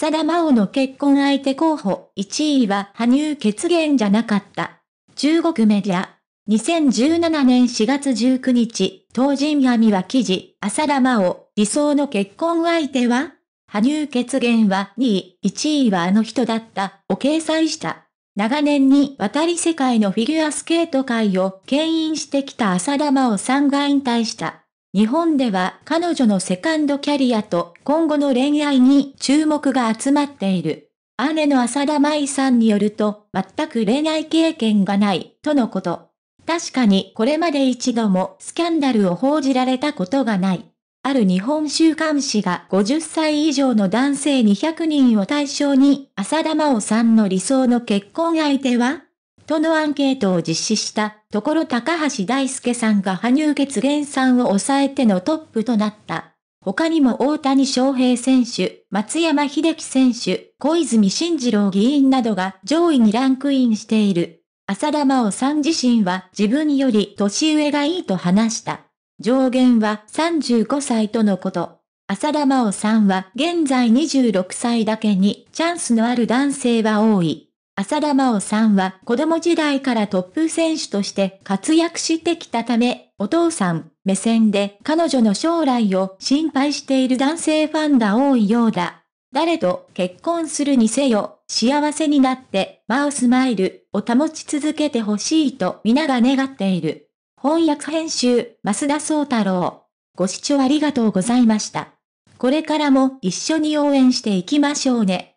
浅田真央の結婚相手候補1位は羽生結言じゃなかった。中国メディア。2017年4月19日、東人闇は記事、浅田真央、理想の結婚相手は羽生結言は2位、1位はあの人だった、を掲載した。長年にわたり世界のフィギュアスケート界を牽引してきた浅田真央さんが引退した。日本では彼女のセカンドキャリアと今後の恋愛に注目が集まっている。姉の浅田舞さんによると、全く恋愛経験がない、とのこと。確かにこれまで一度もスキャンダルを報じられたことがない。ある日本週刊誌が50歳以上の男性200人を対象に、浅田真央さんの理想の結婚相手はとのアンケートを実施したところ高橋大輔さんが羽生結弦さんを抑えてのトップとなった。他にも大谷翔平選手、松山秀樹選手、小泉慎次郎議員などが上位にランクインしている。浅田真央さん自身は自分より年上がいいと話した。上限は35歳とのこと。浅田真央さんは現在26歳だけにチャンスのある男性は多い。浅田真央さんは子供時代からトップ選手として活躍してきたため、お父さん目線で彼女の将来を心配している男性ファンが多いようだ。誰と結婚するにせよ、幸せになって、マウスマイルを保ち続けてほしいと皆が願っている。翻訳編集、増田宗太郎。ご視聴ありがとうございました。これからも一緒に応援していきましょうね。